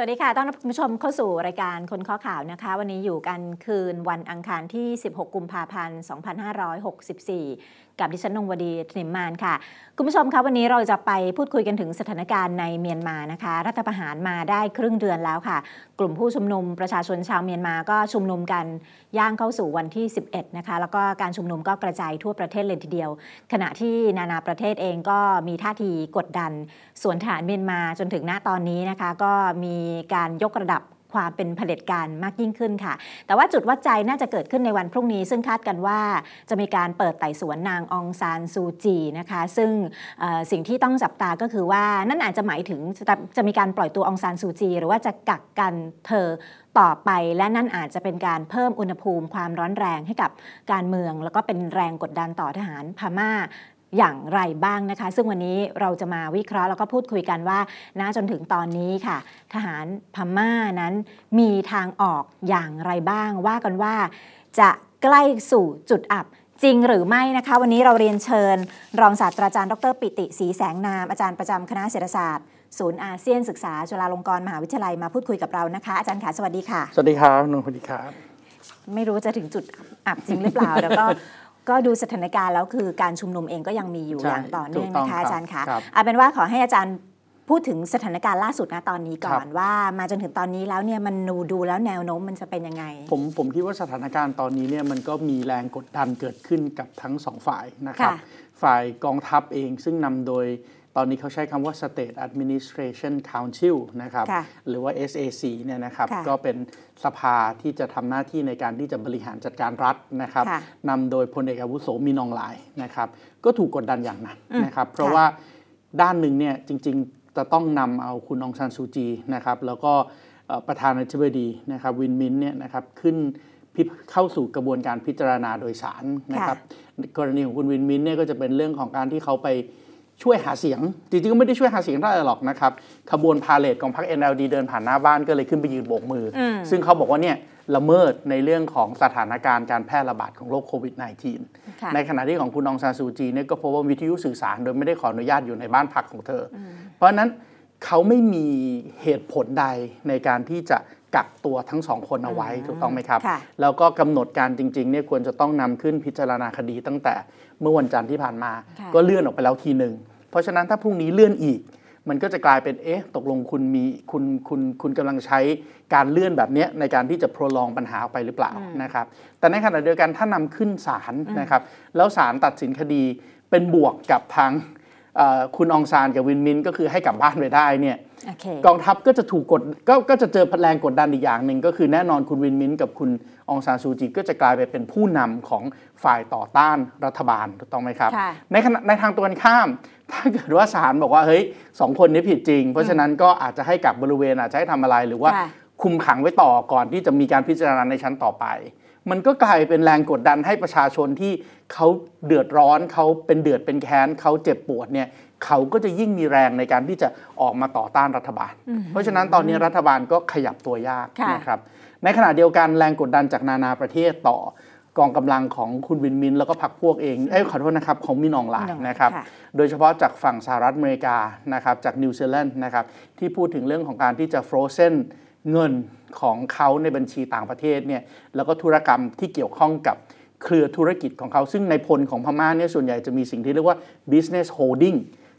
วัสดีค่ะ ต้อนรับคุณผู้ชมเข้าสู่รายการคนข้อข่าวนะคะ วันนี้อยู่กันคืนวันอังคารที่ 16 กุมภาพันธ์ 2564กับดิฉันนงวดีถนิมมานค่ะคุณผู้ชมคะวันนี้เราจะไปพูดคุยกันถึงสถานการณ์ในเมียนมา นะคะรัฐประหารมาได้ครึ่งเดือนแล้วค่ะ กลุ่มผู้ชุมนุมประชาชนชาวเมียนมาก็ชุมนุมกันย่างเข้าสู่วันที่ 11นะคะแล้วก็การชุมนุมก็กระจายทั่วประเทศเลยทีเดียว ขณะที่นานาประเทศเองก็มีท่าทีกดดันส่วนฐานเมียนมาจนถึงหน้าตอนนี้นะคะ ก็มีการยกระดับความเป็นเผด็จการมากยิ่งขึ้นค่ะ แต่ว่าจุดวัดใจน่าจะเกิดขึ้นในวันพรุ่งนี้ ซึ่งคาดกันว่าจะมีการเปิดไต่สวนนางองซานซูจีนะคะ ซึ่งสิ่งที่ต้องจับตาก็คือว่า นั่นอาจจะหมายถึงจะมีการปล่อยตัวองซานซูจีหรือว่าจะกักกันเธอต่อไป และนั่นอาจจะเป็นการเพิ่มอุณหภูมิความร้อนแรงให้กับการเมือง แล้วก็เป็นแรงกดดันต่อทหารพม่าอย่างไรบ้างนะคะ ซึ่งวันนี้เราจะมาวิเคราะห์แล้วก็พูดคุยกันว่าณจนถึงตอนนี้ค่ะ ทหารพม่านั้นมีทางออกอย่างไรบ้างว่ากันว่าจะใกล้สู่จุดอับจริงหรือไม่นะคะ วันนี้เราเรียนเชิญรองศาสตราจารย์ดรปิติศรีแสงนาม อาจารย์ประจำคณะเศรษฐศาสตร์ศูนย์อาเซียนศึกษาจุฬาลงกรณ์มหาวิทยาลัยมาพูดคุยกับเรานะคะอาจารย์ขาสวัสดีค่ะสวัสดีครับนุ่งสวัสดีครับไม่รู้จะถึงจุดอับจริงหรือเปล่าแล้วก็ก็ดูสถานการณ์แล้วคือการชุมนุมเองก็ยังมีอยู่อย่างต่อเนื่องนะคะอาจารย์คะเอาเป็นว่าขอให้อาจารย์พูดถึงสถานการณ์ล่าสุดนะตอนนี้ก่อนว่ามาจนถึงตอนนี้แล้วเนี่ยมันดูดูแล้วแนวโน้มมันจะเป็นยังไง ผมผมคิดว่าสถานการณ์ตอนนี้เนี่ยมันก็มีแรงกดดันเกิดขึ้นกับทั้งสองฝ่ายนะครับฝ่ายกองทัพเองซึ่งนำโดยตอนนี้เขาใช้คำว่า State Administration Council นะครับ หรือว่า SAC เนี่ยนะครับ ก็เป็นสภาที่จะทำหน้าที่ในการที่จะบริหารจัดการรัฐนะครับนำโดยพลเอกอาวุโสมีนองหลายนะครับ ก็ถูกกดดันอย่างหนักนะครับ เพราะว่าด้านหนึ่งเนี่ยจริงๆจะต้องนำเอาคุณองชันซูจีนะครับ แล้วก็ประธานาธิบดีนะครับ วินมินเนี่ยนะครับขึ้นเข้าสู่กระบวนการพิจารณาโดยสารนะครับกรณีของคุณวินมินเนี่ยก็จะเป็นเรื่องของการที่เขาไปช่วยหาเสียงจริงๆก็ไม่ได้ช่วยหาเสียงได้หรอกนะครับ ขบวนพาเลตของพรรค NLD เดินผ่านหน้าบ้านก็เลยขึ้นไปยืนโบกมืออซึ่งเขาบอกว่าเนี่ย ละเมิดในเรื่องของสถานการณ์การแพร่ระบาดของโรคโควิด -19 ในขณะที่ของคุณองซาซูจีเนี่ยก็พบว่าวิทยุสื่อสารโดยไม่ได้ขออนุญาตอยู่ในบ้านพักของเธออเพราะนั้นเขาไม่มีเหตุผลใดในการที่จะกักตัวทั้งสองคนเอาไว้ถูกต้องไหมครับแล้วก็กำหนดการจริงๆเนี่ยควรจะต้องนำขึ้นพิจารณาคดีตั้งแต่เมื่อวันจันทร์ที่ผ่านมา ก็เลื่อนออกไปแล้วทีหนึ่ง เพราะฉะนั้นถ้าพรุ่งนี้เลื่อนอีก มันก็จะกลายเป็น เอ๊ะ ตกลงคุณมี คุณ คุณ คุณกำลังใช้การเลื่อนแบบนี้ในการที่จะพรลองปัญหาออกไปหรือเปล่า นะครับ แต่ในขณะเดียวกันถ้านำขึ้นศาลนะครับ แล้วศาลตัดสินคดีเป็นบวกกับทางคุณองซานกับวินมิน ก็คือให้กลับบ้านไปได้เนี่ย okay. กองทัพก็จะถูกกดกก็จะเจอแรงกดดันอีกอย่างหนึ่งก็คือแน่นอนคุณวินมินกับคุณองซานซูจีก็จะกลายไปเป็นผู้นำของฝ่ายต่อต้านรัฐบาลถูกต้องไหมครับ ในในทางตัวกันข้าม ถ้าเกิดว่าศาลบอกว่าเฮ้ยสองคนนี้ผิดจริง เพราะฉะนั้นก็อาจจะให้กับบริเวณอาจจะให้ทำอะไร หรือว่าคุมขังไว้ต่อก่อนที่จะมีการพิจารณาในชั้นต่อไป มันก็กลายเป็นแรงกดดันให้ประชาชนที่เขาเดือดร้อนเขาเป็นเดือดเป็นแค้นเขาเจ็บปวดเนี่ยเขาก็จะยิ่งมีแรงในการที่จะออกมาต่อต้านรัฐบาล เพราะฉะนั้นตอนนี้รัฐบาลก็ขยับตัวยากนะครับในขณะเดียวกันแรงกดดันจากนานาประเทศต่อกองกำลังของคุณวินมินแล้วก็พรรคพวกเอง เอ้ขอโทษนะครับ ของมินองหลนยนะครับ โดยเฉพาะจากฝั่งสหรัฐอเมริกานะครับจากนิวซีแลนด์นะครับ ที่พูดถึงเรื่องของการที่จะฟรอเซนเงินของเขาในบัญชีต่างประเทศเนี่ยแล้วก็ธุรกรรมที่เกี่ยวข้องกับเครือธุรกิจของเขาซึ่งในพลของพม่าเนี่ยส่วนใหญ่จะมีสิ่งที่เรียกว่า business holding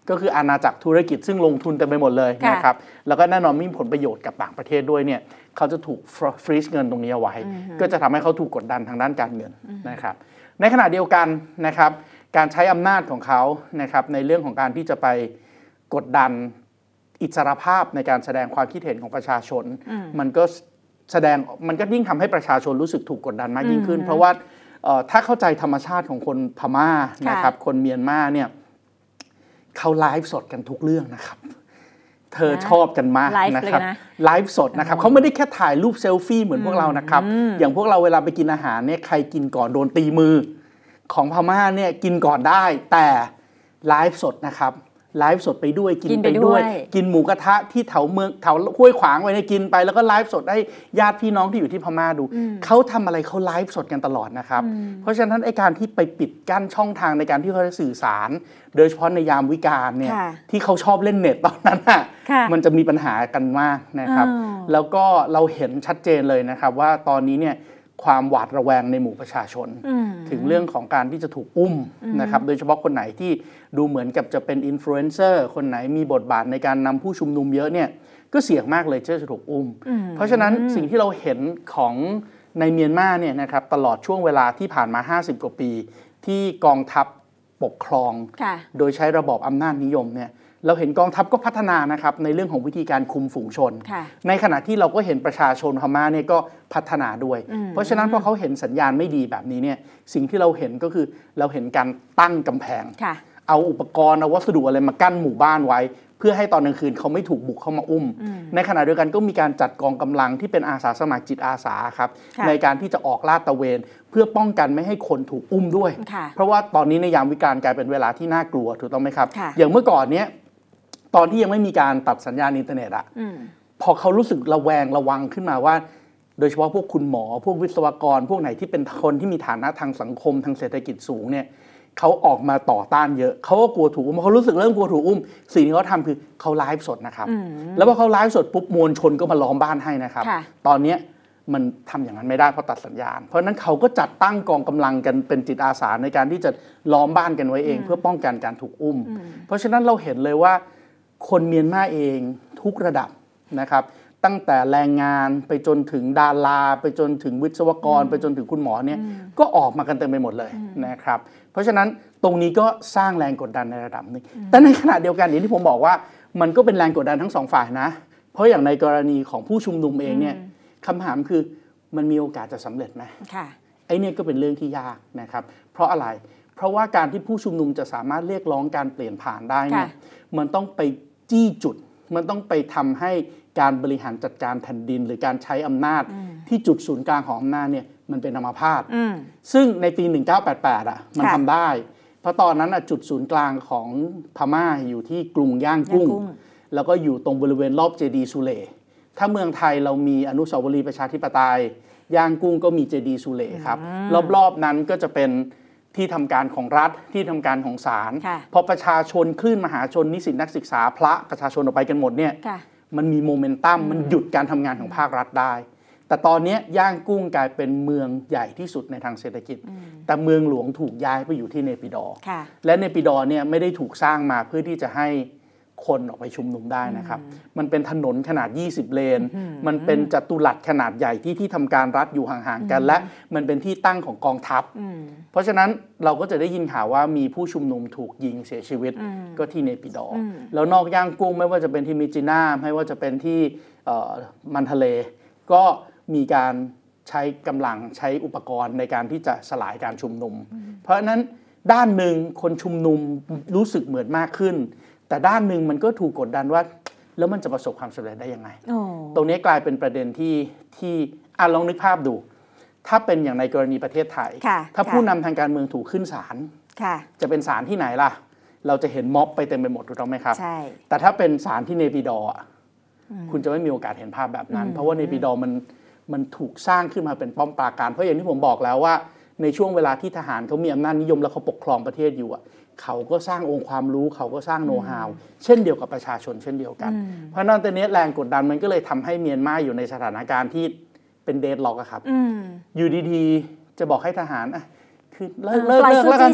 ก็คืออาณาจักรธุรกิจซึ่งลงทุนเต็มไปหมดเลยนะครับแล้วก็แน่นอนมีผลประโยชน์กับต่างประเทศด้วยเนี่ยเขาจะถูกฟรีซเงินตรงนี้เอาไว้ ก็จะทำให้เขาถูกกดดันทางด้านการเงินนะครับ ในขณะเดียวกันนะครับ การใช้อำนาจของเขานะครับในเรื่องของการที่จะไปกดดัน อิสรภาพในการแสดงความคิดเห็นของประชาชน มันก็แสดงมันก็ยิ่งทำให้ประชาชนรู้สึกถูกกดดันมากยิ่งขึ้น เพราะว่าถ้าเข้าใจธรรมชาติของคนพม่านะครับ คนเมียนมาเนี่ยเขาไลฟ์สดกันทุกเรื่องนะครับเธอชอบกันมากนะครับไลฟ์สดนะครับเขาไม่ได้แค่ถ่ายรูปเซลฟี่เหมือนพวกเรานะครับ อย่างพวกเราเวลาไปกินอาหารเนี่ยใครกินก่อนโดนตีมือ ของพม่าเนี่ยกินก่อนได้แต่ ไลฟ์สดนะครับไลฟ์สดไปด้วยกินไปด้วยกินหมูกระทะที่แถวเมืองแถวห้วยขวางไว้ในกินไป แล้วก็ไลฟ์สด ให้ญาติพี่น้องที่อยู่ที่พม่าดู เขาทำอะไรเขาไลฟ์สดกันตลอดนะครับ เพราะฉะนั้นไอการที่ไปปิดกั้นช่องทางในการที่เขาจะสื่อสาร โดยเฉพาะในยามวิกาลเนี่ยที่เขาชอบเล่นเน็ตตอนนั้นอ่ะมันจะมีปัญหากันมากนะครับ แล้วก็เราเห็นชัดเจนเลยนะครับ ว่าตอนนี้เนี่ยความหวาดระแวงในหมู่ประชาชน ถึงเรื่องของการที่จะถูกอุ้มนะครับโดยเฉพาะคนไหนที่ดูเหมือนกับจะเป็นอินฟลูเอนเซอร์คนไหนมีบทบาทในการนำผู้ชุมนุมเยอะเนี่ยก็เสี่ยงมากเลยที่จะถูกอุ้ม เพราะฉะนั้นสิ่งที่เราเห็นของในเมียนมาเนี่ยนะครับตลอดช่วงเวลาที่ผ่านมา 50กว่าปี ที่กองทัพปกครองโดยใช้ระบอบอำนาจนิยมเนี่ยเราเห็นกองทัพก็พัฒนานะครับในเรื่องของวิธีการคุมฝูงชน ในขณะที่เราก็เห็นประชาชนพม่าเนี่ยก็พัฒนาด้วย เพราะฉะนั้นพอเขาเห็นสัญญาณไม่ดีแบบนี้เนี่ยสิ่งที่เราเห็นก็คือเราเห็นการตั้งกำแพงเอาอุปกรณ์เอาวัสดุอะไรมากั้นหมู่บ้านไว้ เพื่อให้ตอนกลางคืนเขาไม่ถูกบุกเข้ามาอุ้ม ในขณะเดียวกันก็มีการจัดกองกำลังที่เป็นอาสาสมัครจิตอาสาครับในการที่จะออกลาดตะเวน เพื่อป้องกันไม่ให้คนถูกอุ้มด้วย เพราะว่าตอนนี้ในยามวิกาลกลายเป็นเวลาที่น่ากลัวถูกต้องไหมครับ อย่างเมื่อก่อนเนี้ยตอนที่ยังไม่มีการตัดสัญญาณอินเทอร์เน็ตอะพอเขารู้สึกระแวงระวังขึ้นมาว่า โดยเฉพาะพวกคุณหมอ พวกวิศวกร พวกไหนที่เป็นคน ที่มีฐานะทางสังคมทางเศรษฐกิจสูงเนี่ยเขาออกมาต่อต้านเยอะเขาก็กลัวถูกอุ้มเขารู้สึกเริ่มกลัวถูกอุ้มสิ่งที่เขาทำคือเขาไลฟ์สดนะครับ แล้วพอเขาไลฟ์สดปุ๊บมวลชนก็มาล้อมบ้านให้นะครับ ตอนนี้มันทำอย่างนั้นไม่ได้เพราะตัดสัญญาณ เพราะนั้นเขาก็จัดตั้งกองกำลังกันเป็นจิตอาสาในการที่จะล้อมบ้านกันไว้เอง เพื่อป้องกันการถูกอุ้ม เพราะฉะนั้นเราเห็นเลยว่าคนเมียนมาเองทุกระดับนะครับ ตั้งแต่แรงงานไปจนถึงดาราไปจนถึงวิศวกร ไปจนถึงคุณหมอเนี่ยก็ออกมากันเต็มไปหมดเลยนะครับเพราะฉะนั้นตรงนี้ก็สร้างแรงกดดันในระดับหนึ่งแต่ในขณะเดียวกันอย่างที่ผมบอกว่า มันก็เป็นแรงกดดันทั้งสองฝ่ายนะ เพราะอย่างในกรณีของผู้ชุมนุมเองเนี่ยคำถามคือมันมีโอกาสจะสำเร็จไหมไอ้เนี่ยก็เป็นเรื่องที่ยากนะครับเพราะอะไรเพราะว่าการที่ผู้ชุมนุมจะสามารถเรียกร้องการเปลี่ยนผ่านได้เนี่ยมันต้องไปจี้จุดมันต้องไปทำให้การบริหารจัดการแผ่นดินหรือการใช้อำนาจที่จุดศูนย์กลางของอำนาจเนี่ยมันเป็นอมาพาตซึ่งในปี 1988อ่ะมันทำได้ เพราะตอนนั้นอ่ะจุดศูนย์กลางของพม่าอยู่ที่กรุงย่างกุ้ง แล้วก็อยู่ตรงบริเวณรอบเจดีสุเลถ้าเมืองไทยเรามีอนุสาวรีย์ประชาธิปไตยย่างกุ้งก็มีเจดีสุเลครับรอบๆนั้นก็จะเป็นที่ทำการของรัฐที่ทำการของศาลพอประชาชนคลื่นมหาชนนิสิตนักศึกษา พระประชาชนออกไปกันหมดเนี่ยมันมีโมเมนตัมมันหยุดการทำงานของภาครัฐได้ แต่ตอนนี้ย่างกุ้งกลายเป็นเมืองใหญ่ที่สุดในทางเศรษฐกิจ แต่เมืองหลวงถูกย้ายไปอยู่ที่เนปิดอและเนปิดอเนี่ยไม่ได้ถูกสร้างมาเพื่อที่จะให้คนออกไปชุมนุมได้นะครับ มันเป็นถนนขนาด 20เลน มันเป็นจัตุรัสขนาดใหญ่ที่ที่ทำการรัฐอยู่ห่างๆกัน และมันเป็นที่ตั้งของกองทัพ เพราะฉะนั้นเราก็จะได้ยินข่าวว่ามีผู้ชุมนุมถูกยิงเสียชีวิตก็ที่เนปิดอแล้วนอกย่างกุ้งไม่ว่าจะเป็นที่มิจิน่าไม่ว่าจะเป็นที่มันทะเล ก็มีการใช้กำลังใช้อุปกรณ์ในการที่จะสลายการชุมนุม เพราะนั้นด้านหนึ่งคนชุมนุมรู้สึกเหมือนมากขึ้นแต่ด้านหนึ่งมันก็ถูกกดดันว่าแล้วมันจะประสบความสำเร็จได้ยังไง ตรงนี้กลายเป็นประเด็นที่ที่อ่ะลองนึกภาพดู ถ้าเป็นอย่างในกรณีประเทศไทย ถ้าผู้นำทางการเมืองถูกขึ้นศาลจะเป็นศาลที่ไหนล่ะ เราจะเห็นม็อบไปเต็มไปหมดถูกต้องไหมครับใช่แต่ถ้าเป็นศาลที่เนปิดอคุณจะไม่มีโอกาสเห็นภาพแบบนั้น เพราะว่าเนปิดอมันมันถูกสร้างขึ้นมาเป็นป้อมปราการเพราะอย่างที่ผมบอกแล้วว่า ในช่วงเวลาที่ทหารเขามีอำนาจนิยมและเขาปกครองประเทศอยู่เขาก็สร้างองค์ความรู้เขาก็สร้างโน้ตฮาวเช่นเดียวกับประชาชนเช่นเดียวกันเพราะนั้นตอนนี้แรงกดดันมันก็เลยทำให้เมียนมาอยู่ในสถานการณ์ที่เป็นเดดล็อกครับอยู่ดีๆจะบอกให้ทหารอะคือ เลิกเลิกแล้วกัน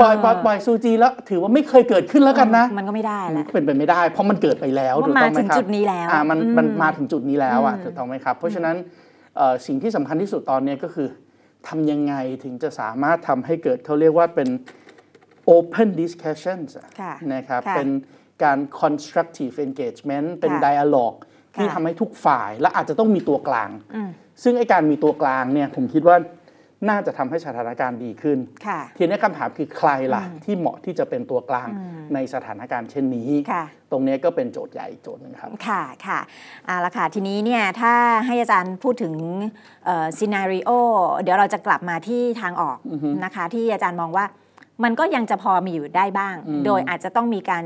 ปล่อยปล่อยปล่อยซูจีแล้วถือว่าไม่เคยเกิดขึ้นแล้วกันนะ มันก็ไม่ได้แล้วเป็นไปไม่ได้ เพราะมันเกิดไปแล้วถูกต้องไหมครับมาถึงจุดนี้แล้วอ่ามันมันมาถึงจุดนี้แล้วอ่ะถูกต้องไหมครับเพราะฉะนั้นสิ่งที่สำคัญที่สุดตอนนี้ก็คือ ทำยังไงถึงจะสามารถทำให้เกิดเขาเรียกว่าเป็น open discussions นะครับเป็นการ constructive engagement เป็น dialogue ที่ทำให้ทุกฝ่าย และอาจจะต้องมีตัวกลาง ซึ่งไอการมีตัวกลางเนี่ยผมคิดว่าน่าจะทำให้สถานการณ์ดีขึ้น ทีนี้คำถามคือ ใครล่ะที่เหมาะที่จะเป็นตัวกลางในสถานการณ์เช่นนี้ ตรงนี้ก็เป็นโจทย์ใหญ่โจทย์นึงครับ ค่ะค่ะเอาละค่ะ ทีนี้เนี่ยถ้าให้อาจารย์พูดถึงซีนารีโอเดี๋ยวเราจะกลับมาที่ทางออกนะคะที่อาจารย์มองว่ามันก็ยังจะพอมีอยู่ได้บ้าง โดยอาจจะต้องมีการ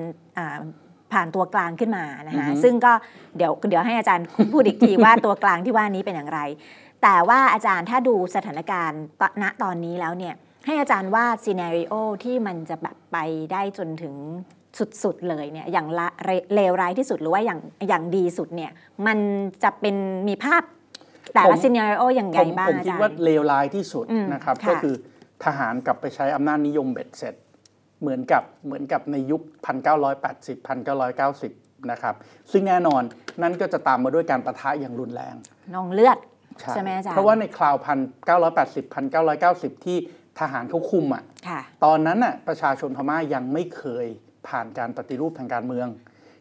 ผ่านตัวกลางขึ้นมานะคะซึ่งก็เดี๋ยวเดี๋ยวให้อาจารย์พูดอีกทีว่าตัวกลางที่ว่านี้เป็นอย่างไร แต่ว่าอาจารย์ถ้าดูสถานการณ์ณตอนนี้แล้วเนี่ย ให้อาจารย์วาดซีเนริโอที่มันจะแบบไปได้จนถึงสุดๆเลยเนี่ย อย่างเลวร้ายที่สุดหรือว่าอย่างอย่างดีสุดเนี่ย มันจะเป็นมีภาพ แต่ละซีเนริโออย่างไรบ้างอาจารย์ผมคิดว่าเลวร้ายที่สุดนะครับก็คือทหารกลับไปใช้อำนาจนิยมเบ็ดเสร็จเหมือนกับเหมือนกับในยุค1980 1990 นะครับ ซึ่งแน่นอนนั่นก็จะตามมาด้วยการประทะอย่างรุนแรง นองเลือด ใช่ไหมอาจารย์ เพราะว่าในคราว 1980 1990 ที่ทหารเขาคุมอ่ะตอนนั้นน่ะประชาชนพม่ายังไม่เคยผ่านการปฏิรูปทางการเมือง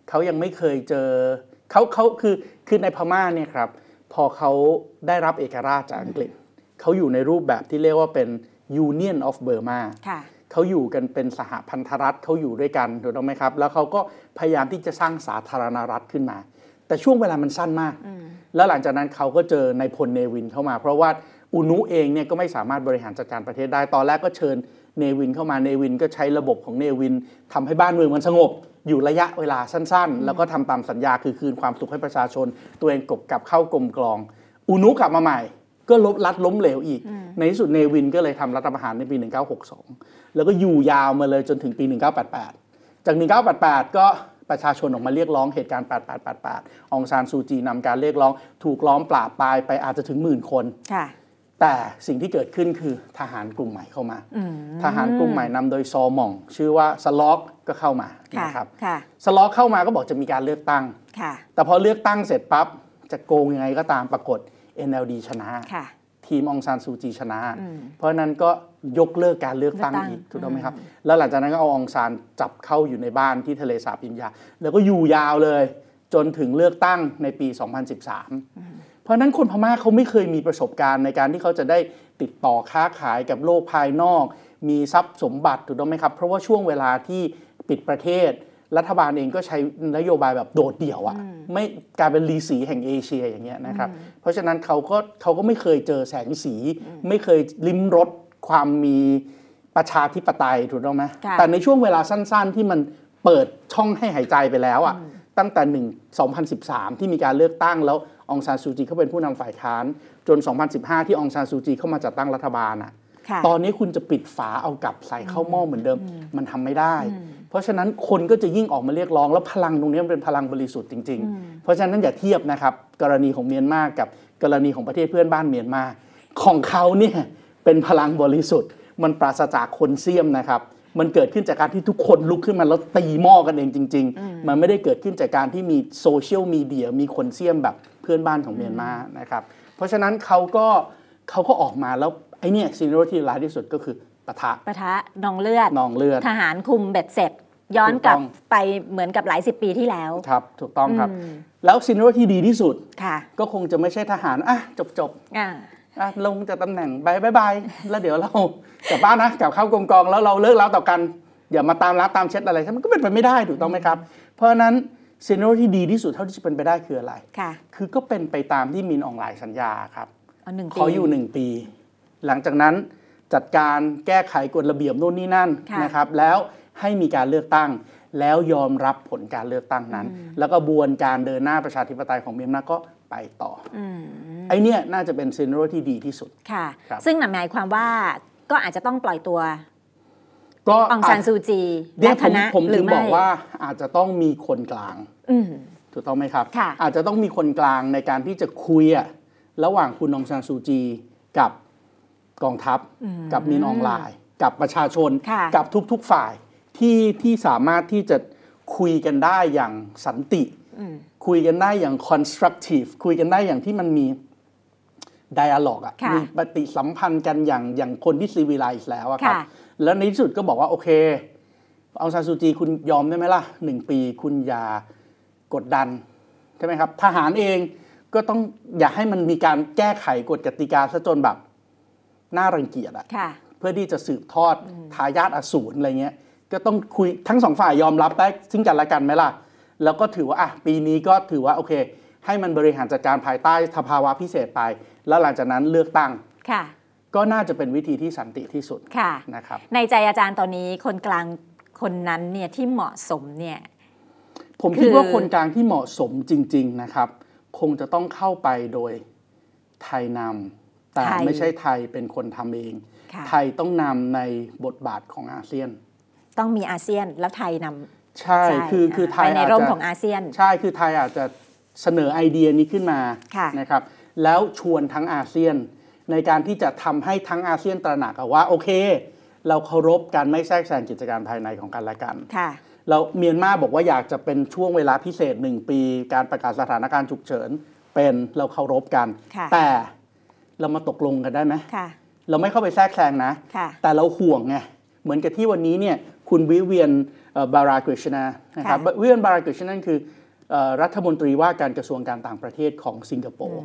เขายังไม่เคยเจอเขาเขาคือคือในพม่าเนี่ยครับพอเขาได้รับเอกราชจากอังกฤษเขาอยู่ในรูปแบบที่เรียกว่าเป็น Union of Burma เขาอยู่กันเป็นสหพันธรัฐเขาอยู่ด้วยกันถูกต้องไหมครับ แล้วเขาก็พยายามที่จะสร้างสาธารณรัฐขึ้นมา แต่ช่วงเวลามันสั้นมากแล้วหลังจากนั้นเขาก็เจอในพลเนวินเข้ามา เพราะว่าอุนุเองเนี่ยก็ไม่สามารถบริหารจัดการประเทศได้ตอนแรกก็เชิญเนวินเข้ามาเนวินก็ใช้ระบบของเนวิน ทำให้บ้านเมืองมันสงบ อยู่ระยะเวลาสั้นๆ แล้วก็ทำตามสัญญาคือคืนความสุขให้ประชาชน ตัวเองกบกลับเข้ากลมกลองอุนุกลับมาใหม่ก็ลบรัดล้มเหลวอีก ในที่สุด เนวินก็เลยทำรัฐประหารในปี 1962 แล้วก็อยู่ยาวมาเลยจนถึงปี 1988 จาก 1988 ก็ประชาชนออกมาเรียกร้องเหตุการณ์8888องซานซูจีนำการเรียกร้องถูกล้อมปราบปายไปอาจจะถึงหมื่นคน แต่สิ่งที่เกิดขึ้นคือทหารกลุ่มใหม่เข้ามา ทหารกลุ่มใหม่นำโดยซอมอง ชื่อว่า สล็อกก็เข้ามานะครับสล็อกเข้ามาก็บอกจะมีการเลือกตั้ง แต่พอเลือกตั้งเสร็จปั๊บจะโกงยังไงก็ตามปรากฏ NLD ชนะทีมองซานซูจีชนะเพราะนั้นก็ยกเลิกการเลือกตั้งอีก ถูกต้องไหมครับ แล้วหลังจากนั้นก็เอาองซานจับเข้าอยู่ในบ้านที่ทะเลสาบอินยา แล้วก็อยู่ยาวเลยจนถึงเลือกตั้งในปี 2013 เพราะนั้นคนพม่าเขาไม่เคยมีประสบการณ์ในการที่เขาจะได้ติดต่อค้าขายกับโลกภายนอก มีทรัพย์สมบัติถูกต้องไหมครับ เพราะว่าช่วงเวลาที่ปิดประเทศรัฐบาลเองก็ใช้นโยบายแบบโดดเดี่ยวอะไม่การเป็นรีสีแห่งเอเชียอย่างเงี้ยนะครับ เพราะฉะนั้นเขาก็เขาก็ไม่เคยเจอแสงสี ไม่เคยลิ้มรสความมีประชาธิปไตยถูกต้องไหมแต่ในช่วงเวลาสั้น ๆ ที่มันเปิดช่องให้หายใจไปแล้วอะะตั้งแต่1 2013 ที่มีการเลือกตั้งแล้วองซานซูจีเขาเป็นผู้นำฝ่ายค้าน จน 2015 ที่องซานซูจีเข้ามาจัดตั้งรัฐบาลอะ่ะตอนนี้คุณจะปิดฝาเอากลับใส่เข้าหม้อเหมือนเดิม มันทำไม่ได้ เพราะฉะนั้นคนก็จะยิ่งออกมาเรียกร้องแล้วพลังตรงนี้มันเป็นพลังบริสุทธิ์จริงๆ เพราะฉะนั้นอย่าเทียบนะครับกรณีของเมียนมากับ กรณีของประเทศเพื่อนบ้านเมียนมาของเขาเนี่ยเป็นพลังบริสุทธิ์ มันปราศจากคนเสียมนะครับมันเกิดขึ้นจากการที่ทุกคนลุกขึ้นมาแล้วตีหม้อกันเองจริง ๆ มันไม่ได้เกิดขึ้นจากการที่มีโซเชียลมีเดียมีคนเสี่ยมแบบเพื่อนบ้านของเมียนมานะครับเพราะฉะนั้นเขาก็เขาก็ออกมาแล้วไอเนี่ยซีนโรที่ร้ายที่สุดก็คือปะทะปะทะนองเลือดนองเลือดทหารคุมเบ็ดเสร็จย้อนกลับไปเหมือนกับหลายสิบปีที่แล้ว ครับถูกต้องครับ แล้วซีนโรที่ดีที่สุดก็คงจะไม่ใช่ทหารอ่ะจบจบลงจากตำแหน่งบายบายแล้วเดี๋ยวเรากลับบ้านนะกลับเข้ากองกอง แล้วเราเลิกเล่าต่อกันอย่ามาตามรักตามเช็ดอะไรมันก็เป็นไปไม่ได้ถูกต้องไหมครับ เพราะนั้นซีนโรที่ดีที่สุดเท่าที่จะเป็นไปได้คืออะไรค่ะคือก็เป็นไปตามที่มินออนไลน์สัญญาครับขออยู่หนึ่งปีหลังจากนั้นจัดการแก้ไขกฎระเบียบโน่นนี่นั่นนะครับ แล้วให้มีการเลือกตั้ง แล้วยอมรับผลการเลือกตั้งนั้น แล้วก็บวนการเดินหน้าประชาธิปไตยของเมียนมาก็ไปต่ออไอเนี้ยน่าจะเป็นซีนโรที่ดีที่สุดค่ะคซึ่งหมายความว่าก็อาจจะต้องปล่อยตัวก็องซานซูจีและคณะผมถึงบอกว่าอาจจะต้องมีคนกลางถูกต้องไหมครับอาจจะต้องมีคนกลางในการที่จะคุยอะระหว่างคุณองซานซูจีกับกองทัพกับมีนออนไลน์ กับประชาชนกับทุก ๆ ฝ่ายที่ที่สามารถที่จะคุยกันได้อย่างสันติคุยกันได้อย่างคอนสตรักทีฟคุยกันได้อย่างที่มันมีไดอะล็อกอะมีปฏิสัมพันธ์กันอย่างอย่างคนที่ซีวิไลซ์แล้วอะครับ แล้วในที่สุดก็บอกว่า โอเค เอาซาซูจีคุณยอมได้ไหมล่ะหนึ่งปีคุณอย่ากดดันใช่ไหมครับ ทหารเองก็ต้องอย่าให้มันมีการแก้ไขกฎกติกาซะจนแบบน่ารังเกียจอะเพื่อที่จะสืบทอดทายาทอสูรอะไรเงี้ยก็ต้องคุยทั้งสองฝ่ายยอมรับได้ซึ่งกันและกันไหมล่ะ แล้วก็ถือว่า อ่ะ ปีนี้ก็ถือว่า โอเค ให้มันบริหารจัดการภายใต้สภาวะพิเศษไป แล้วหลังจากนั้นเลือกตั้งค่ะ ก็น่าจะเป็นวิธีที่สันติที่สุด ค่ะนะครับในใจอาจารย์ตอนนี้คนกลางคนนั้นเนี่ยที่เหมาะสมเนี่ยผมคิดว่าคนกลางที่เหมาะสมจริง ๆนะครับ คงจะต้องเข้าไปโดยไทยนำแต่ไม่ใช่ไทยเป็นคนทำเอง ไทยต้องนำในบทบาทของอาเซียน ต้องมีอาเซียนแล้วไทยนำใช่ คือคือไทยในร่มของอาเซียน ใช่ คือไทยอาจจะเสนอไอเดียนี้ขึ้นมาะนะครับ แล้วชวนทั้งอาเซียนในการที่จะทำให้ทั้งอาเซียนตระหนักว่าโอเค เราเคารพการไม่แทรกแซงกิจการภายในของกันและกันค่ะเราเมียนมาบอกว่าอยากจะเป็นช่วงเวลาพิเศษหนึ่งปีการประกาศสถานการณ์ฉุกเฉินเป็นเราเคารพกัน แต่เรามาตกลงกันได้ไหม เราไม่เข้าไปแทรกแซงนะ แต่เราห่วงไง เหมือนกับที่วันนี้เนี่ยคุณวิเวียนบารากริชนานะครับวิเวียนบารากริชนาคือรัฐมนตรีว่าการกระทรวงการต่างประเทศของสิงคโปร์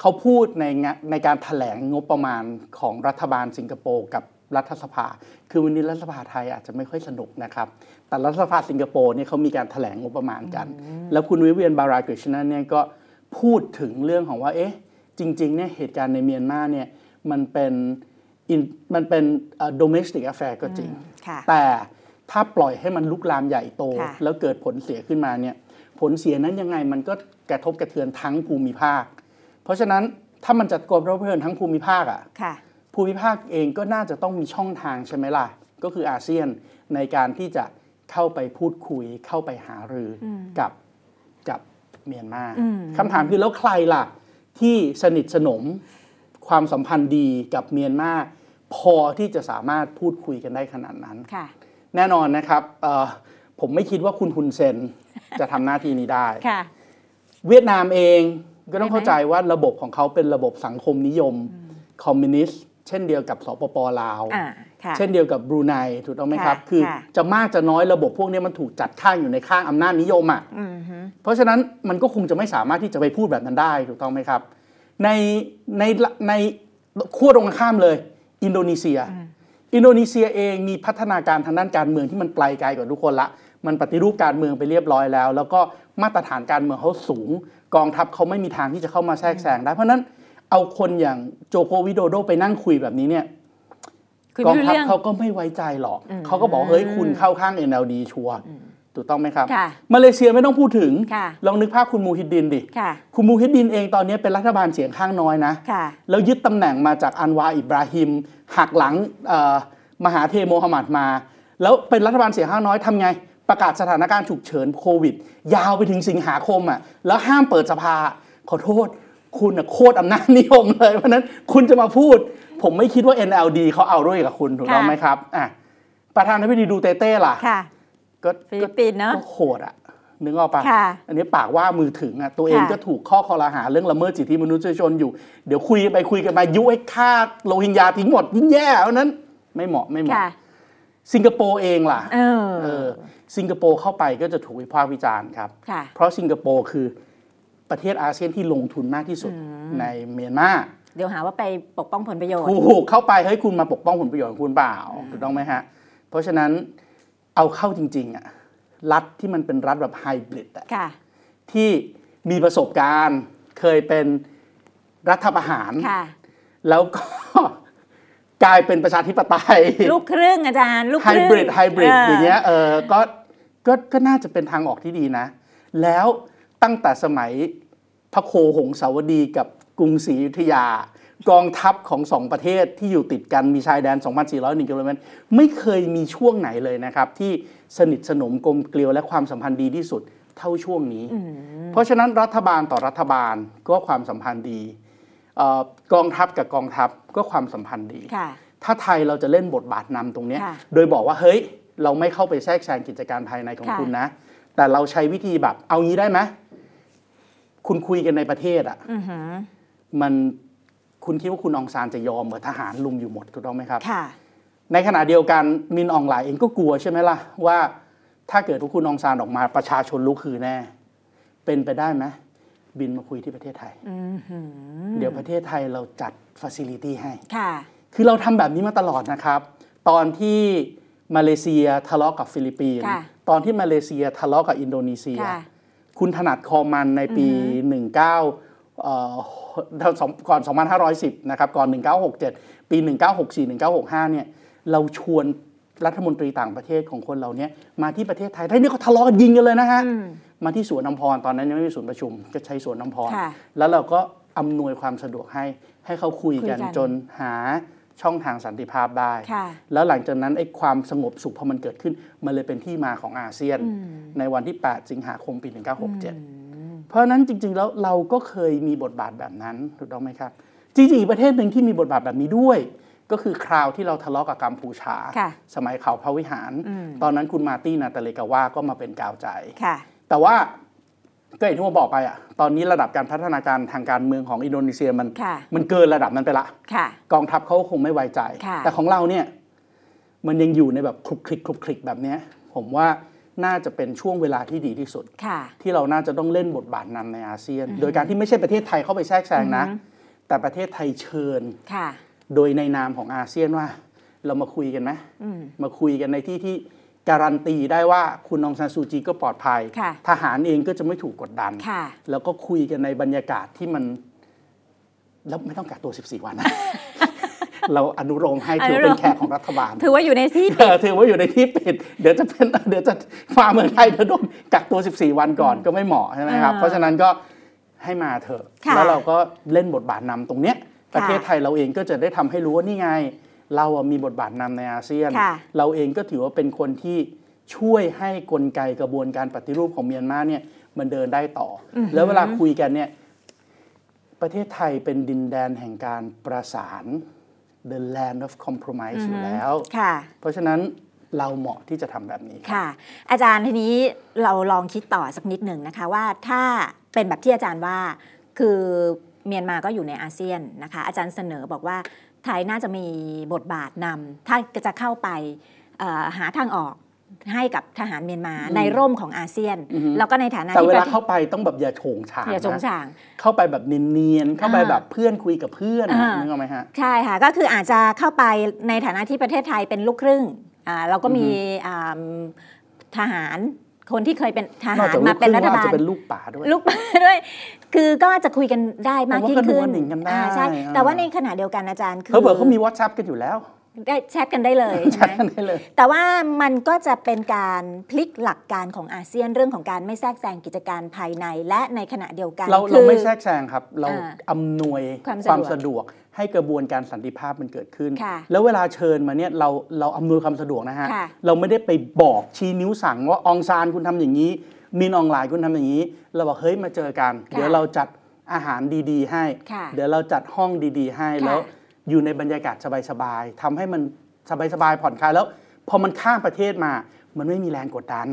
เขาพูดในในการถแถลงงบประมาณของรัฐบาลสิงคโปร์กับรัฐสภา คือวันนี้รัฐสภาไทยอาจจะไม่ค่อยสนุกนะครับ แต่รัฐสภาสิงคโปร์เนี่ยเขามีการถแถลงงบประมาณกัน แล้วคุณวิเวียนบารากริชนาเนี่ยก็พูดถึงเรื่องของว่าเอ๊ะจริง ๆ เนี่ยเหตุการณ์ในเมียนมาเนี่ย มันเป็นมันเป็นโ o m e s t i c affair ก็จริง แต่ถ้าปล่อยให้มันลุกลามใหญ่โต แล้วเกิดผลเสียขึ้นมาเนี่ย ผลเสียนั้นยังไงมันก็กระทบกระเทือนทั้งภูมิภาค เพราะฉะนั้นถ้ามันจัดกรบกระเทือนทั้งภูมิภาคอ่ะภูมิภาคเองก็น่าจะต้องมีช่องทางใช่ไหมล่ะ ก็คืออาเซียนในการที่จะเข้าไปพูดคุยเข้าไปหารือกับกับเมียนมาคำถามคือแล้วใครล่ะที่สนิทสนมความสัมพันธ์ดีกับเมียนมาพอที่จะสามารถพูดคุยกันได้ขนาดนั้น แน่นอนนะครับผมไม่คิดว่าคุณฮุนเซนจะทำหน้าที่นี้ได้ เวียดนามเองก็ต้องเข้าใจว่าระบบของเขาเป็นระบบสังคมนิยมคอมมิวนิสต์เช่นเดียวกับสปปลาว เช่นเดียวกับบรูไนถูกต้องไหมครับ คือจะมากจะน้อยระบบพวกนี้มันถูกจัดข้างอยู่ในข้างอำนาจนิยมอ่ะเพราะฉะนั้นมันก็คงจะไม่สามารถที่จะไปพูดแบบนั้นได้ถูกต้องไหมครับ ในในในขั้วตรงข้ามเลยอินโดนีเซีย อินโดนีเซียเองมีพัฒนาการทางด้านการเมืองที่มันไกลไกลกว่าทุกคนละ มันปฏิรูปการเมืองไปเรียบร้อยแล้ว แล้วก็มาตรฐานการเมืองเขาสูงกองทัพเขาไม่มีทางที่จะเข้ามาแทรกแซงได้เพราะนั้นเอาคนอย่างโจโควิโดโดไปนั่งคุยแบบนี้เนี่ยกองทัพเขาก็ไม่ไว้ใจหรอกเขาก็บอกเฮ้ย คุณเข้าข้าง NLD ชัวร์ถูกต้องไหมครับ มาเลเซียไม่ต้องพูดถึง ลองนึกภาพคุณมูฮิดดินดิ คุณมูฮิดดินเองตอนนี้เป็นรัฐบาลเสียงข้างน้อยนะแล้วยึดตำแหน่งมาจากอันวาอิบราฮิมหักหลังมหาเทโมฮัมหมัดมา แล้วเป็นรัฐบาลเสียงข้างน้อยทำไง ประกาศสถานการณ์ฉุกเฉินโควิด ยาวไปถึงสิงหาคมอ่ะแล้วห้ามเปิดสภาขอโทษคุณโคตรอำนาจนิยมเลย เพราะนั้นคุณจะมาพูด ผมไม่คิดว่า NLD เขาเอาด้วยกับคุณ ถูกต้องไหมครับอ่ะประธานาี่ดีดูเตเต้ล่ะ ก็ฟิลิปปินเนาะโหดอ่ะ นึกออกปะอันนี้ปากว่ามือถึงอ่ะตัวเองก็ถูกข้อคอรหา เรื่องละเมิดสิทธิมนุษยชนอยู่ เดี๋ยวคุยไปคุยกันมายุให้ฆ่าโลหิงยาทิ้งหมด ยิ่งแย่เพราะนั้น ไม่เหมาะไม่เหมาะสิงคโปร์เองล่ะเออ สิงคโปร์เข้าไปก็จะถูกวิพากษ์วิจารณ์ครับเพราะสิงคโปร์คือประเทศอาเซียนที่ลงทุนมากที่สุดในเมียนมา เดี๋ยวหาว่าไปปกป้องผลประโยชน์ถูกเข้าไป เฮ้ย คุณมาปกป้องผลประโยชน์ของคุณเปล่า ถูกต้องไหมฮะ เพราะฉะนั้นเอาเข้าจริงๆอ่ะรัฐที่มันเป็นรัฐแบบไฮบริดอ่ะที่มีประสบการณ์ เคยเป็นรัฐประหาร แล้วก็กลายเป็นประชาธิปไตย ลูกครึ่งอาจารย์ลูกครึ่งไฮบริด ไฮบริด อย่างเงี้ย เออก็ก็ ก็น่าจะเป็นทางออกที่ดีนะ แล้วตั้งแต่สมัยพระโคหงสาวดีกับกรุงศรีอยุธยา กองทัพของสองประเทศที่อยู่ติดกันมีชายแดน 2,401กิโลเมตรไม่เคยมีช่วงไหนเลยนะครับ ที่สนิทสนมกลมเกลียวและความสัมพันธ์ดีที่สุดเท่าช่วงนี้ เพราะฉะนั้นรัฐบาลต่อรัฐบาลก็ความสัมพันธ์ดีกองทัพกับกองทัพก็ความสัมพันธ์ดีถ้าไทยเราจะเล่นบทบาทนำตรงนี้โดยบอกว่าเฮ้ยเราไม่เข้าไปแทรกแซงกิจการภายในของคุณนะ แต่เราใช้วิธีแบบเอางี้ได้ไหมคุณคุยกันในประเทศอ่ะมันคุณคิดว่าคุณองซานจะยอมเหมือนทหารลุมอยู่หมด ถูกต้องไหมครับในขณะเดียวกันมินอองหลายเองก็กลัวใช่ไหมล่ะ ว่าถ้าเกิดวกคุณองซานออกมาประชาชนลุกคือแน่ เป็นไปได้ไหมบินมาคุยที่ประเทศไทย เดี๋ยวประเทศไทยเราจัดฟอซิลิตี้ให้ ค่ะ คือเราทำแบบนี้มาตลอดนะครับ ตอนที่มาเลเซียทะเลาะกับฟิลิปปินส์ตอนที่มาเลเซียทะเลาะกับอินโดนีเซียคุณถนัดคอมันในปี 19ก่อน 2510นะครับก่อน 1967 ปี 1964-1965เนี่ยเราชวนรัฐมนตรีต่างประเทศของคนเราเนี่ยมาที่ประเทศไทยได้เนี่ยขาทะเลาะกันยิงกันเลยนะฮะ มาที่สวนน้ำพรตอนนั้นยังไม่มีศูนย์ประชุมก็ใช้สวนน้ำพร แล้วเราก็อำนวยความสะดวกให้ให้เขาคุยกันจนหาช่องทางสันติภาพได้ แล้วหลังจากนั้นไอ้ความสงบสุขพอมันเกิดขึ้น มันเลยเป็นที่มาของอาเซียน ในวันที่8สิงหาคมปี 1967เพราะนั้นจริง ๆ แล้ว เราก็เคยมีบทบาทแบบนั้น ถูกต้องไหมครับ จริง ๆ ประเทศหนึ่งที่มีบทบาทแบบนี้ด้วย ก็คือคราวที่เราทะเลาะกับกัมพูชา สมัยเขาพระวิหาร ตอนนั้นคุณมาตี้นาตะเลกาว่าก็มาเป็นกาวใจแต่ว่าก็อย่างที่ผมบอกไปอ่ะตอนนี้ระดับการพัฒนาการทางการเมืองของอินโดนีเซียมันมันเกินระดับนั้นไปละกองทัพเขาคงไม่ไว้ใจ แต่ของเราเนี่ยมันยังอยู่ในแบบคลุกคลิกคลุกคลิกแบบนี้ผมว่าน่าจะเป็นช่วงเวลาที่ดีที่สุดที่เราน่าจะต้องเล่นบทบาทนำในอาเซียน โดยการที่ไม่ใช่ประเทศไทยเข้าไปแทรกแซงนะ แต่ประเทศไทยเชิญโดยในนามของอาเซียนว่า เรามาคุยกันไหมมาคุยกันในที่ที่การันตีได้ว่าคุณองซานซูจีก็ปลอดภัยทหารเองก็จะไม่ถูกกดดัน แล้วก็คุยกันในบรรยากาศที่มันแล้วไม่ต้องกักตัว 14 วันนะ เราอนุโลมให้ถือเป็นแขกของรัฐบาล ถือว่าอยู่ในที่ปิดถือว่าอยู่ในที่ปิด เดี๋ยวจะเป็นเดี๋ยวจะฟาเมืองไทยเดี๋ยวดนกักตัว 14 วันก่อนก็ไม่เหมาะใช่ไหมครับ เพราะฉะนั้นก็ให้มาเถอะแล้วเราก็เล่นบทบาทนำตรงเนี้ยประเทศไทยเราเองก็จะได้ทำให้รู้ว่านี่ไงเรามีบทบาทนำในอาเซียน เราเองก็ถือว่าเป็นคนที่ช่วยให้กลไกกระบวนการปฏิรูปของเมียนมาเนี่ย มันเดินได้ต่ออแล้วเวลาคุยกันเนี่ย ประเทศไทยเป็นดินแดนแห่งการประสาน the land of compromise อยู่แล้วเพราะฉะนั้นเราเหมาะที่จะทำแบบนี้ ค่ะ อาจารย์ทีนี้เราลองคิดต่อสักนิดหนึ่งนะคะว่าถ้าเป็นแบบที่อาจารย์ว่าคือเมียนมาก็อยู่ในอาเซียนนะคะอาจารย์เสนอบอกว่าไทยน่าจะมีบทบาทนำถ้าจะเข้าไป หาทางออกให้กับทหารเมียนมาในร่มของอาเซียนแล้วก็ในฐานะแต่เวลาเข้าไปต้องแบบอย่าโฉงฉางอย่าโฉงฉาง เข้าไปแบบเนียนๆเข้าไปแบบเพื่อนคุยกับเพื่อนนึกออกไหมฮะใช่ค่ะ ก็คืออาจจะเข้าไปในฐานะที่ประเทศไทยเป็นลูกครึ่ง เราก็มีทหารคนที่เคยเป็นทหารมาเป็นรัฐบาลลูกป่าด้วย ลูกป่าด้วย คือก็จะคุยกันได้มากยิ่งขึ้นใช่ แต่ว่าในขณะเดียวกันอาจารย์คือเขาบอเขามีวอตช์แปกันอยู่แล้วได้แชทกันได้เลยใช่ไหมแต่ว่ามันก็จะเป็นการพลิกหลักการของอาเซียนเรื่องของการไม่แทรกแซงกิจการภายในและในขณะเดียวกันเราเราไม่แทรกแซงครับ เราอำนวยความสะดวกให้กระบวนการสันติภาพมันเกิดขึ้น แล้วเวลาเชิญมาเนี่ยเราเราอำนวยความสะดวกนะฮะเราไม่ได้ไปบอกชี้นิ้วสั่งว่าองซานคุณทำอย่างนี้มินออนไลน์คุณทำอย่างนี้ เราบอกเฮ้ยมาเจอกัน เดี๋ยวเราจัดอาหารดีๆ ให้ เดี๋ยวเราจัดห้องดี ๆ ให้แล้วอยู่ในบรรยากาศสบายๆทำให้มันสบายๆ ผ่อนคลายแล้วพอมันข้ามประเทศมา มันไม่มีแรงกดดัน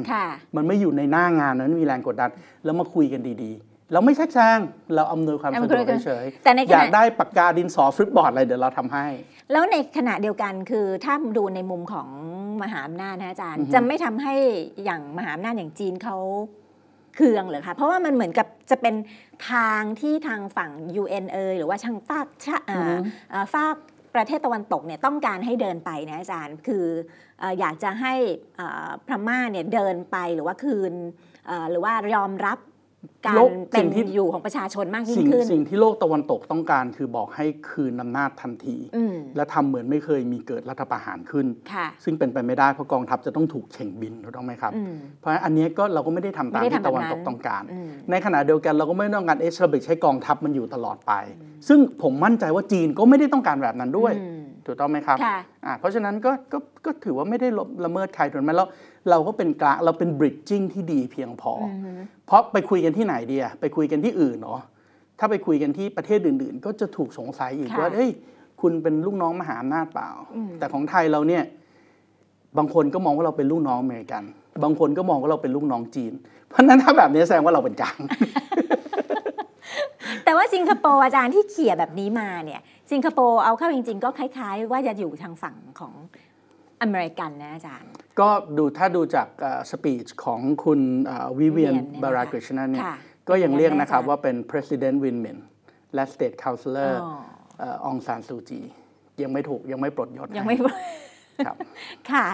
มันไม่อยู่ในหน้างานนั้นมีแรงกดดัน แล้วมาคุยกันดีๆ เราไม่แทรกแซงเราอำนวยความสะดวกเฉยๆ อยากได้ปากกาดินสอฟลิปบอร์ดอะไรเดี๋ยวเราทำให้ แล้วในขณะเดียวกันคือ ถ้าดูในมุมของมหาอำนาจนะอาจารย์ จะไม่ทำให้อย่างมหาอำนาจอย่างจีนเขาเคืองหรอคะเพราะว่ามันเหมือนกับจะเป็นทางที่ทางฝั่ง UN เอยหรือว่าช่างตากชะฝากประเทศตะวันตกเนี่ยต้องการให้เดินไปนะอาจารย์ คืออยากจะให้พม่าเนี่ยเดินไปหรือว่าคืนหรือว่ายอมรับการเป็นอยู่ของประชาชนมากยิ่งขึ้นสิ่งที่โลกตะวันตกต้องการ คือบอกให้คืนอำนาจทันทีและทำเหมือนไม่เคยมีเกิดรัฐประหารขึ้นซึ่งเป็นไปไม่ได้เพราะกองทัพจะต้องถูกเฉ่งบินถูกต้องไหมครับ เพราะอันนี้ก็เราก็ไม่ได้ทำตามที่ตะวันตกต้องการ ในขณะเดียวกันเราก็ไม่ต้องการเอชเบิกใช้กองทัพมันอยู่ตลอดไป ซึ่งผมมั่นใจว่าจีนก็ไม่ได้ต้องการแบบนั้นด้วยถูกต้องไหมครับเพราะฉะนั้นก็ก็ถือว่าไม่ได้ละเมิดใครถูกไหมแล้วเราก็เป็นกลางเราเป็นบริดจิ้งที่ดีเพียงพอ เพราะไปคุยกันที่ไหนเดียไปคุยกันที่อื่นเนาะถ้าไปคุยกันที่ประเทศอื่นๆ ก็จะถูกสงสัยอีกว่าเอ้ยคุณเป็นลูกน้องมหาอำนาจเปล่า แต่ของไทยเราเนี่ยบางคนก็มองว่าเราเป็นลูกน้องเมริกัน บางคนก็มองว่าเราเป็นลูกน้องจีน เพราะนั้นถ้าแบบนี้แสดงว่าเราเป็นกลางแต่ว่าสิงคโปร์อาจารย์ที่เขี่ยแบบนี้มาเนี่ย สิงคโปร์เอาเข้าจริงๆก็คล้าย ๆ ว่าจะอยู่ทางฝั่งของอเมริกันนะอาจารย์ก็ดูถ้าดูจากสปีชของคุณวิเวียนบารากริชนาเนี่ยก็ยังเรียกนะครับว่าเป็น president Win m a n และ state councilor องซานซูจียังไม่ถูกยังไม่ปลดยศยังไม่ค่ะ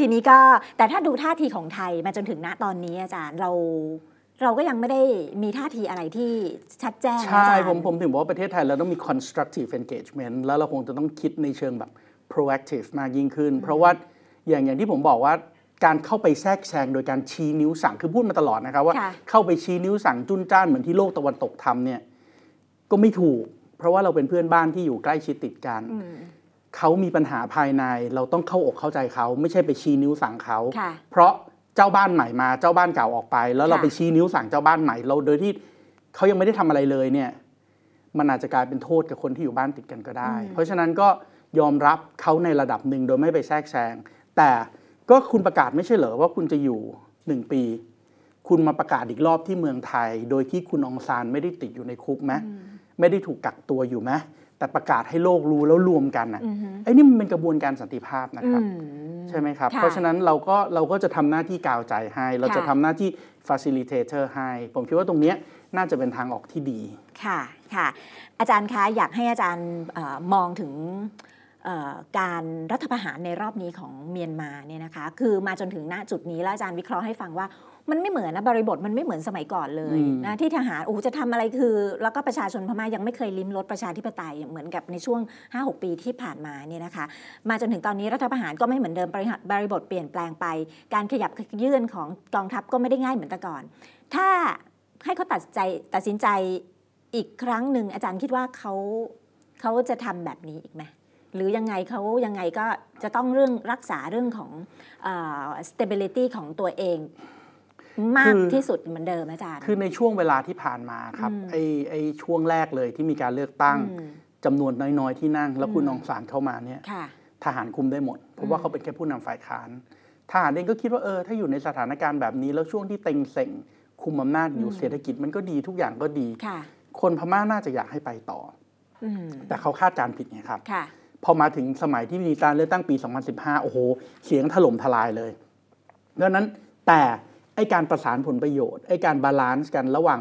ทีนี้ก็แต่ถ้าดูท่าทีของไทยมาจนถึงณตอนนี้อาจารย์เราเราก็ยังไม่ได้มีท่าทีอะไรที่ชัดแจ้งใช่ ผมผมถึงบอกว่าประเทศไทยเราต้องมี constructive engagement แล้วเราคงจะต้องคิดในเชิงแบบ proactive มากยิ่งขึ้น เพราะว่าอย่างอย่างที่ผมบอกว่าการเข้าไปแทรกแซงโดยการชี้นิ้วสั่งคือพูดมาตลอดนะครับว่าเข้าไปชี้นิ้วสั่งจุนจ้านเหมือนที่โลกตะวันตกทำเนี่ยก็ไม่ถูกเพราะว่าเราเป็นเพื่อนบ้านที่อยู่ใกล้ชิดติดกันเขามีปัญหาภายใน เราต้องเข้าอกเข้าใจเขาไม่ใช่ไปชี้นิ้วสั่งเขาเพราะเจ้าบ้านใหม่มาเจ้าบ้านเก่าออกไป แล้วเราไปชี้นิ้วสั่งเจ้าบ้านใหม่เราโดยที่เขายังไม่ได้ทำอะไรเลยเนี่ยมันอาจจะกลายเป็นโทษกับคนที่อยู่บ้านติดกันก็ได้ เพราะฉะนั้นก็ยอมรับเขาในระดับหนึ่งโดยไม่ไปแทรกแซงแต่ก็คุณประกาศไม่ใช่เหรอว่าคุณจะอยู่หนึ่งปี คุณมาประกาศอีกรอบที่เมืองไทย โดยที่คุณองซานไม่ได้ติดอยู่ในคุกไหมไม่ได้ถูกกักตัวอยู่ไหมแต่ประกาศให้โลกรู้แล้วรวมกันนะไอ้นี่มันเป็นกระบวนการสันติภาพนะครับ ใช่ไหมครับ เพราะฉะนั้นเราก็เราก็จะทำหน้าที่กาวใจให้ เราจะทำหน้าที่ facilitator ให้ ผมคิดว่าตรงเนี้ยน่าจะเป็นทางออกที่ดีค่ะค่ะ อาจารย์คะอยากให้อาจารย์อมองถึงการรัฐประหารในรอบนี้ของเมียนมาเนี่ยนะคะ คือมาจนถึงณจุดนี้แล้วอาจารย์วิเคราะห์ให้ฟังว่ามันไม่เหมือนนะบริบทมันไม่เหมือนสมัยก่อนเลยนะที่ทหารโอ้จะทำอะไรคือ แล้วก็ประชาชนพม่ายังไม่เคยลิ้มรสประชาธิปไตยเหมือนกับในช่วง 5-6 ปีที่ผ่านมาเนี่ยนะคะมาจนถึงตอนนี้รัฐประหารก็ไม่เหมือนเดิมบริบทเปลี่ยนแปลงไป การขยับยื่นของกองทัพก็ไม่ได้ง่ายเหมือนแต่ก่อน ถ้าให้เขาตัดใจตัดสินใจอีกครั้งหนึ่งอาจารย์คิดว่าเขาเขาจะทำแบบนี้อีกไหมหรือยังไงเขายังไงก็จะต้องเรื่องรักษาเรื่องของอ stability ของตัวเอง มากที่สุดเหมือนเดิมอาจารย์ คือในช่วงเวลาที่ผ่านมาครับไอ้ไอ้ช่วงแรกเลยที่มีการเลือกตั้ง จำนวนน้อยๆ ที่นั่งแล้วคุณนองสารเข้ามาเนี่ยทหารคุมได้หมด เพราะว่าเขาเป็นแค่ผู้นำฝ่ายค้านทหารเองก็คิดว่าเออถ้าอยู่ในสถานการณ์แบบนี้ แล้วช่วงที่เต็งเส่งคุมอำนาจอยู่เศรษฐกิจมันก็ดีทุกอย่างก็ดีคนพม่าน่าจะอยากให้ไปต่อแต่เขาคาดการผิดไงครับพอมาถึงสมัยที่มีการเลือกตั้งปี 2015 โอ้โห เสียงถล่มทลายเลยดังนั้นแต่ ไอการประสานผลประโยชน์ ไอการบาลานซ์กัน ระหว่าง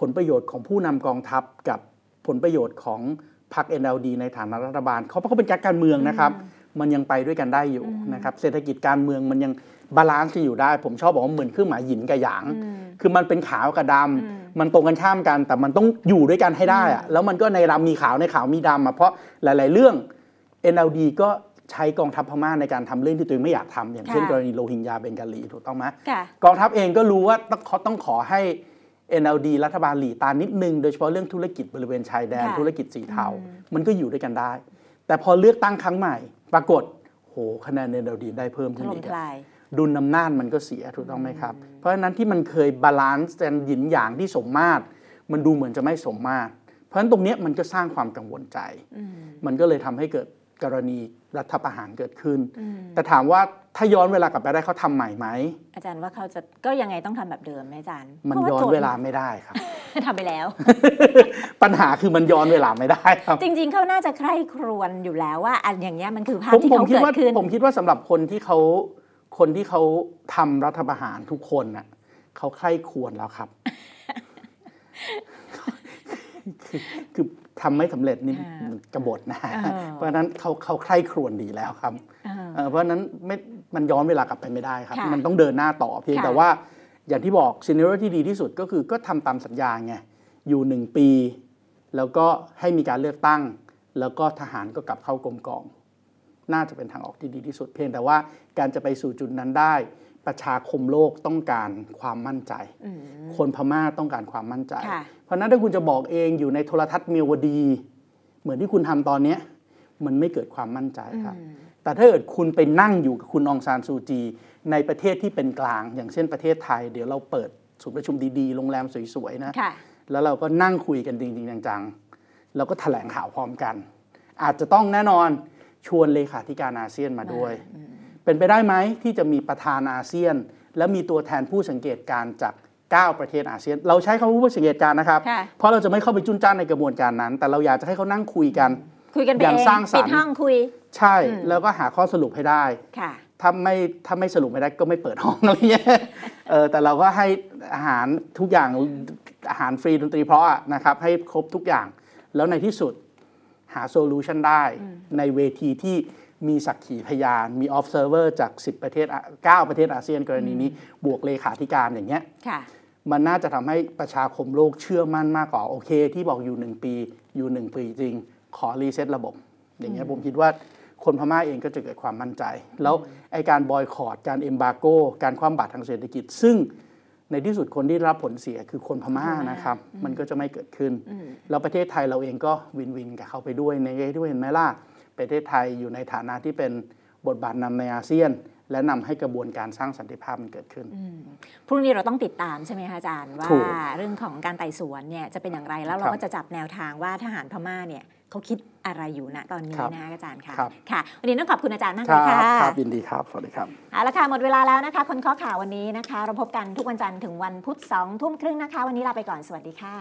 ผลประโยชน์ของผู้นำกองทัพกับผลประโยชน์ของพรรค NLD ในฐานะรัฐบาลเขาเพราะเขาเป็นการการเมืองนะครับ มันยังไปด้วยกันได้อยู่นะครับ เศรษฐกิจการเมืองมันยังบาลานซ์กันอยู่ได้ ผมชอบบอกว่าเหมือนเครื่องหมายหยินกับหยาง คือมันเป็นขาวกับดำมันตรงกันข้ามกัน แต่มันต้องอยู่ด้วยกันให้ได้อะแล้วมันก็ในดำมีขาวในขาวมีดำอะเพราะหลาย ๆเรื่อง NLD ก็ใช้กองทัพพม่าในการทำเรื่องที่ตัวเองไม่อยากทำ อย่างเช่นกรณีโรฮิงญาเบงกาลีถูกต้องไหมกองทัพเองก็รู้ว่าต้องเขาต้องขอให้ NLD รัฐบาลหลีตานิดนึง โดยเฉพาะเรื่องธุรกิจบริเวณชายแดน ธุรกิจสีเทา มันก็อยู่ด้วยกันได้ แต่พอเลือกตั้งครั้งใหม่ ปรากฏโหคะแนน NLD ได้เพิ่มขึ้นอีกดุลอำนาจมันก็เสียถูกต้องไหมครับเพราะฉะนั้นที่มันเคยบาลานซ์แตนหยินหยางที่สมมาตรมันดูเหมือนจะไม่สมมาตรเพราะฉะนั้นตรงนี้มันก็สร้างความกังวลใจมันก็เลยทำให้เกิดกรณีรัฐประหารเกิดขึ้น แต่ถามว่าถ้าย้อนเวลากลับไปได้เขาทำใหม่ไหมอาจารย์ว่าเขาจะก็ยังไงต้องทำแบบเดิมไหมอาจารย์มันย้อนเวลาไม่ได้ครับทำไปแล้ว ปัญหาคือมันย้อนเวลาไม่ได้ ครับ จริงๆ เขาน่าจะใคร่ครวญอยู่แล้วว่าอันอย่างเงี้ยมันคือภาพที่เขาเกิดขึ้นผมคิดว่าสำหรับคนที่เขาคนที่เขาทำรัฐประหารทุกคนน่ะเขาใคร่ครวญแล้วครับคือทำไม่สำเร็จนี่กบฏนะะเพราะนั้นเขาเขาใคร่ครวญดีแล้วครับ เพราะฉะนั้นไม่มันย้อนเวลากลับไปไม่ได้ครับ มันต้องเดินหน้าต่อเพียงแต่ว่า อย่างที่บอกซีเนอร์ที่ดีที่สุดก็คือก็ทำตามสัญญาไงอยู่หนึ่งปี แล้วก็ให้มีการเลือกตั้ง แล้วก็ทหารก็กลับเข้ากรมกอง น่าจะเป็นทางออกที่ดีที่สุดเพียงแต่ว่าการจะไปสู่จุดนั้นได้ประชาคมโลกต้องการความมั่นใจ คนพม่าต้องการความมั่นใจ เพราะนั้นถ้าคุณจะบอกเองอยู่ในโทรทัศน์เมียวดี เหมือนที่คุณทำตอนเนี้ มันไม่เกิดความมั่นใจครับ แต่ถ้าเกิดคุณไปนั่งอยู่กับคุณองซานซูจี ในประเทศที่เป็นกลางอย่างเช่นประเทศไทย เดี๋ยวเราเปิดศูนย์ประชุมดีๆโรงแรมสวยๆนะแล้วเราก็นั่งคุยกันจริงๆจังๆเราก็แถลงข่าวพร้อมกัน อาจจะต้องแน่นอนชวนเลขาธิการอาเซียนมาด้วยเป็นไปได้ไหมที่จะมีประธานอาเซียน และมีตัวแทนผู้สังเกตการ จาก 9 ประเทศอาเซียน เราใช้คำว่าผู้สังเกตการนะครับ เพราะเราจะไม่เข้าไปจุนจ้านในกระบวนการนั้น แต่เราอยากจะให้เขานั่งคุยกัน คุยกันอย่างสร้างสรรค์ปิดห้องคุย ใช่ แล้วก็หาข้อสรุปให้ได้ค่ะถ้าไม่ถ้าไม่สรุปไม่ได้ก็ไม่เปิดห้องอะงี่เออแต่เราก็ให้อาหารทุกอย่างอาหารฟรีดนตรีเพราะนะครับให้ครบทุกอย่าง แล้วในที่สุดหาโซลูชันได้ในเวทีที่มีสักขีพยานมี observer จาก10 ประเทศ 9 ประเทศอาเซียนกรณีนี้บวกเลขาธิการอย่างเงี้ยมันน่าจะทำให้ประชาคมโลกเชื่อมั่นมากกว่าโอเคที่บอกอยู่ 1 ปีอยู่ 1 ปี จริง ขอรีเซ็ตระบบ อย่างเงี้ยผมคิดว่าคนพม่าเองก็จะเกิดความมั่นใจ แล้วไอการบอยคอรดการเอมบาโก การคว่ำบาตรทางเศรษฐกิจซึ่งในที่สุดคนที่รับผลเสียคือคนพม่านะครับมันก็จะไม่เกิดขึ้น แล้วประเทศไทยเราเองก็วินวินกับเขาไปด้วยในด้วยเห็นไหมล่ะประเทศไทยอยู่ในฐานะที่เป็นบทบาทนำในอาเซียน และนำให้กระบวนการสร้างสันติภาพมันเกิดขึ้นพรุ่งนี้เราต้องติดตามใช่ไหมคะอาจารย์ว่าเรื่องของการไต่สวนเนี่ยจะเป็นอย่างไร แล้วเราก็จะจับแนวทางว่าทหารพม่าเนี่ยเขาคิดอะไรอยู่ณตอนนี้นะอาจารย์ค่ะค่ะวันนี้ต้องขอบคุณอาจารย์มากเลยค่ะครับยินดีครับ สวัสดีครับเอาละค่ะหมดเวลาแล้วนะคะคนข้อข่าววันนี้นะคะเราพบกันทุกวันจันทร์ถึงวันพุธสองทุ่มครึ่งนะคะ วันนี้ลาไปก่อนสวัสดีค่ะ